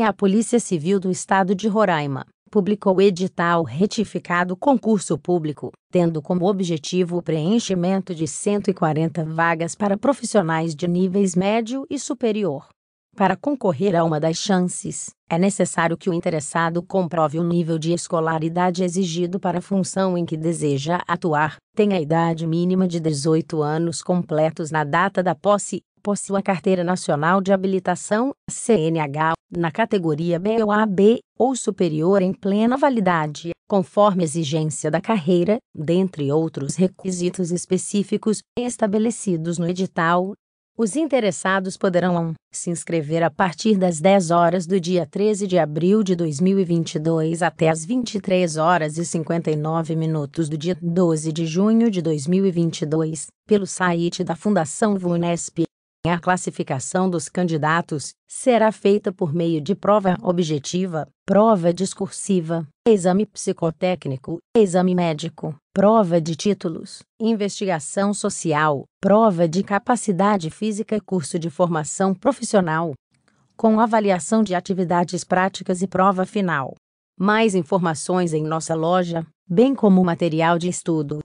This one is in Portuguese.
É a Polícia Civil do Estado de Roraima publicou o edital retificado concurso público, tendo como objetivo o preenchimento de 140 vagas para profissionais de níveis médio e superior. Para concorrer a uma das chances, é necessário que o interessado comprove o nível de escolaridade exigido para a função em que deseja atuar, tenha a idade mínima de 18 anos completos na data da posse, possua a Carteira Nacional de Habilitação, CNH na categoria B ou AB, ou superior em plena validade, conforme exigência da carreira, dentre outros requisitos específicos estabelecidos no edital. Os interessados poderão se inscrever a partir das 10 horas do dia 13 de abril de 2022 até as 23 horas e 59 minutos do dia 12 de junho de 2022, pelo site da Fundação VUNESP. A classificação dos candidatos será feita por meio de prova objetiva, prova discursiva, exame psicotécnico, exame médico, prova de títulos, investigação social, prova de capacidade física e curso de formação profissional, com avaliação de atividades práticas e prova final. Mais informações em nossa loja, bem como material de estudo.